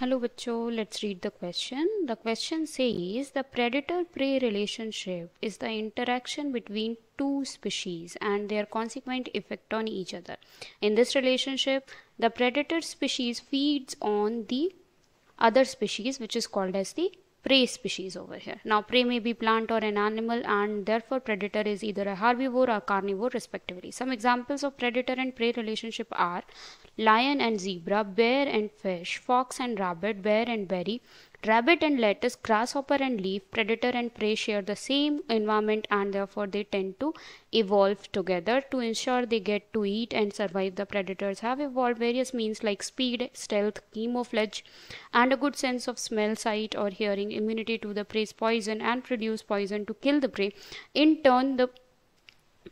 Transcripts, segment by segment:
Hello Bacho, let's read the question. The question says the predator-prey relationship is the interaction between two species and their consequent effect on each other. In this relationship, the predator species feeds on the other species which is called as the prey species over here. Now prey may be plant or an animal and therefore predator is either a herbivore or carnivore respectively. Some examples of predator and prey relationship are lion and zebra, bear and fish, fox and rabbit, bear and berry, Rabbit and lettuce, grasshopper and leaf, predator and prey share the same environment and therefore they tend to evolve together to ensure they get to eat and survive. The predators have evolved various means like speed, stealth, camouflage, and a good sense of smell, sight, or hearing, immunity to the prey's poison, and produce poison to kill the prey. In turn, the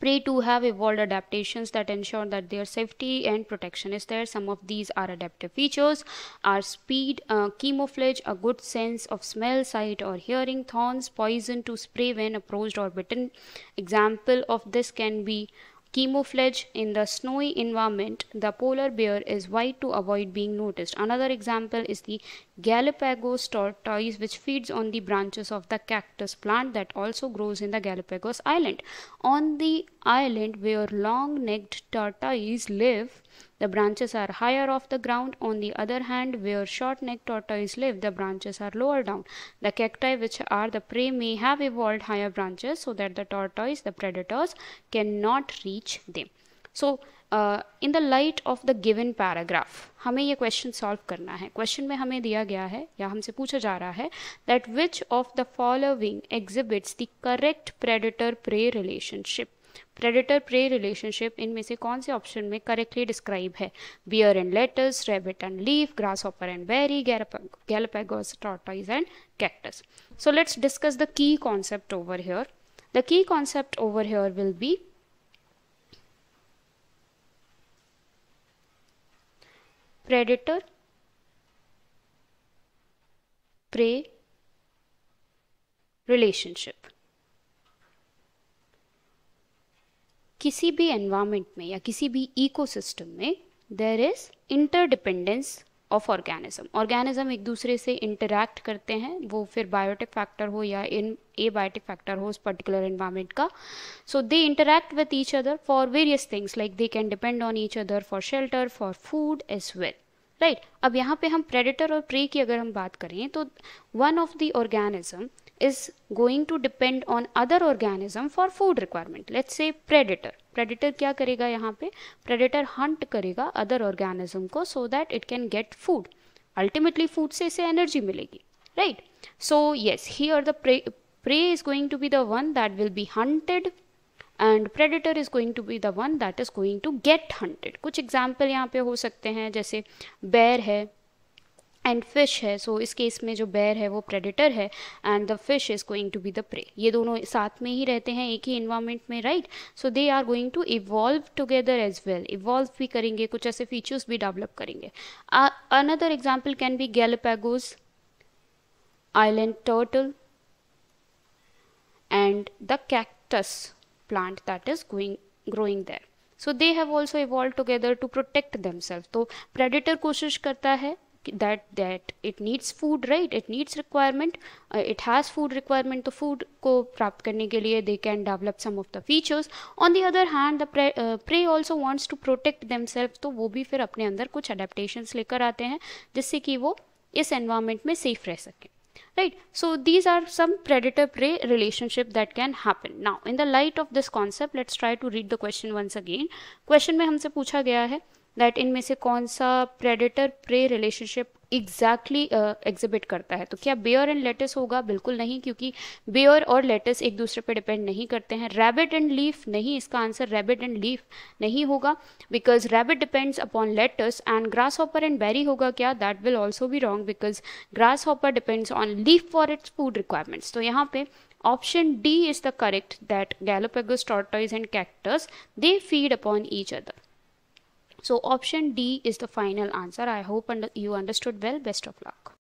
prey too have evolved adaptations that ensure that their safety and protection is there. Some of these are adaptive features are speed, uh, camouflage, a good sense of smell, sight or hearing, thorns, poison to spray when approached or bitten. Example of this can be Camouflage in the snowy environment, the polar bear is white to avoid being noticed. Another example is the Galapagos tortoise, which feeds on the branches of the cactus plant that also grows in the Galapagos Island. On the island where long necked tortoises live, The branches are higher off the ground. On the other hand, where short-necked tortoise live, the branches are lower down. The cacti which are the prey may have evolved higher branches so that the tortoise, the predators, cannot reach them. So, in the light of the given paragraph हमें ये question solve करना है question में हमें दिया गया है या हमसे पूछा जा रहा है that which of the following exhibits the correct predator prey relationship predator prey relationship इनमें से कौन से ऑप्शन में करेक्टली डिस्क्राइब है bear and lettuce rabbit and leaf grasshopper and berry Galapagos tortoise and cactus so let's discuss the key concept over here the key concept over here will be predator prey relationship किसी भी environment में या किसी भी ecosystem में there is interdependence of organism organism एक दूसरे से इंटरैक्ट करते हैं वो फिर बायोटिक फैक्टर हो या इन ए बायोटिक फैक्टर हो उस पर्टिकुलर इन्वायरमेंट का so they interact with each other for various things like they can depend on each other for shelter for food as well right अब यहाँ पे हम प्रेडिटर और प्रे की अगर हम बात करें तो one of the organism is going to depend on other organism for food requirement let's say predator predator क्या करेगा यहाँ पे predator hunt करेगा other organism को so that it can get food ultimately food से इसे energy मिलेगी right so yes here the prey, prey is going to be the one that will be hunted and predator is going to be the one that is going to get hunted कुछ example यहाँ पे हो सकते हैं जैसे बैर है and fish है सो so इस केस में जो बैर है वो प्रेडिटर है and the fish is going to be the prey ये दोनों साथ में ही रहते हैं एक ही इन्वायरमेंट में right so they are going to evolve together as well evolve भी करेंगे कुछ ऐसे फीचर्स भी डेवलप करेंगे another example can be Galapagos island turtle and the cactus plant that is going growing there so they have also evolve together to protect themselves तो predator कोशिश करता है that that it needs food right it needs requirement uh, it has food requirement तो food को प्राप्त करने के लिए they can develop some of the features on the other hand the prey, uh, prey also wants to protect themselves तो वो भी फिर अपने अंदर कुछ adaptations लेकर आते हैं जिससे कि वो इस environment में safe रह सकें right so these are some predator prey relationship that can happen now in the light of this concept let's try to read the question once again question में हमसे पूछा गया है दैट इनमें से कौन सा predator prey relationship exactly exhibit करता है तो क्या बेयर एंड लेटस होगा बिल्कुल नहीं क्योंकि बेयर और लेटस एक दूसरे पर डिपेंड नहीं करते हैं रैबिट एंड लीफ नहीं इसका आंसर रैबिट एंड लीफ नहीं होगा because rabbit depends upon lettuce and grasshopper and berry होगा क्या दैट विल ऑल्सो भी wrong because grasshopper depends on leaf for its food requirements तो यहाँ पे option D is the correct that galapagos tortoise and cactus they feed upon each other So option D is the final answer. I hope under you understood well. Best of luck.